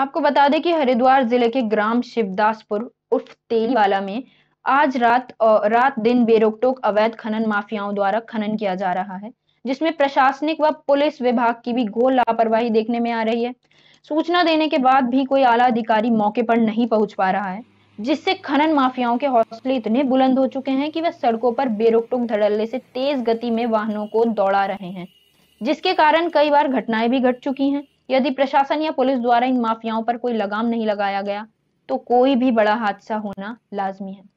आपको बता दें कि हरिद्वार जिले के ग्राम शिवदासपुर उर्फ तेलीवाला में आज रात और रात दिन बेरोकटोक अवैध खनन माफियाओं द्वारा खनन किया जा रहा है जिसमें प्रशासनिक व पुलिस विभाग की भी घोर लापरवाही देखने में आ रही है सूचना देने के बाद भी कोई आला अधिकारी मौके पर नहीं पहुंच पा रहा है जिससे खनन माफियाओं के हौसले इतने बुलंद हो चुके हैं कि वह सड़कों पर बेरोकटोक धड़ल्ले से तेज गति में वाहनों को दौड़ा रहे हैं जिसके कारण कई बार घटनाएं भी घट चुकी हैं यदि प्रशासन या पुलिस द्वारा इन माफियाओं पर कोई लगाम नहीं लगाया गया तो कोई भी बड़ा हादसा होना लाजमी है